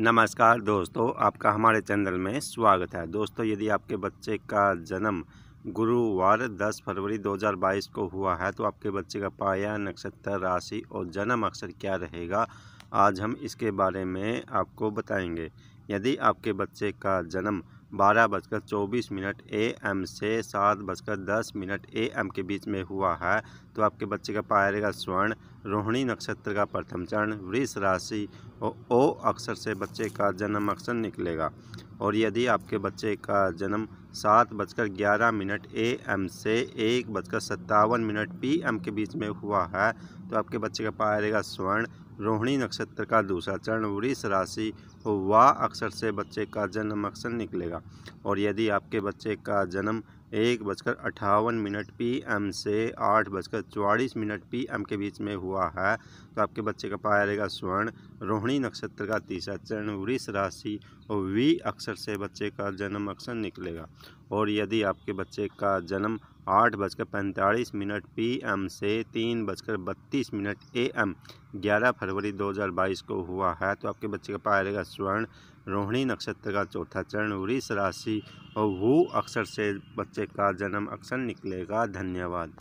नमस्कार दोस्तों आपका हमारे चैनल में स्वागत है दोस्तों यदि आपके बच्चे का जन्म गुरुवार 10 फरवरी 2022 को हुआ है तो आपके बच्चे का पाया नक्षत्र राशि और जन्म अक्षर क्या रहेगा आज हम इसके बारे में आपको बताएंगे यदि आपके बच्चे का जन्म बारह बजकर चौबीस मिनट ए एम से सात बजकर दस मिनट ए एम के बीच में हुआ है तो आपके बच्चे का पाया जाएगा स्वर्ण रोहिणी नक्षत्र का प्रथम चरण वृष राशि और ओ अक्षर से बच्चे का जन्म अक्षर निकलेगा और यदि आपके बच्चे का जन्म सात बजकर ग्यारह मिनट ए एम से एक बजकर सत्तावन मिनट पी एम के बीच में हुआ है तो आपके बच्चे का पाया जाएगा स्वर्ण रोहिणी नक्षत्र का दूसरा चरण वृष राशि व अक्षर से बच्चे का जन्म अक्षर निकलेगा और यदि आपके बच्चे का जन्म एक बजकर अट्ठावन मिनट पी एम से आठ बजकर चौवालीस मिनट पी एम के बीच में हुआ है तो आपके बच्चे का पाया जाएगा स्वर्ण रोहिणी नक्षत्र का तीसरा चरण वृष राशि और वी अक्षर से बच्चे का जन्म अक्षर निकलेगा और यदि आपके बच्चे का जन्म आठ बजकर पैंतालीस मिनट पी एम से तीन बजकर बत्तीस मिनट ए एम ग्यारह फरवरी दो हज़ार बाईस को हुआ है तो आपके बच्चे का पाया जाएगा स्वर्ण रोहिणी नक्षत्र का चौथा चरण वृष राशि और वो अक्षर से बच्चे का जन्म अक्षर निकलेगा धन्यवाद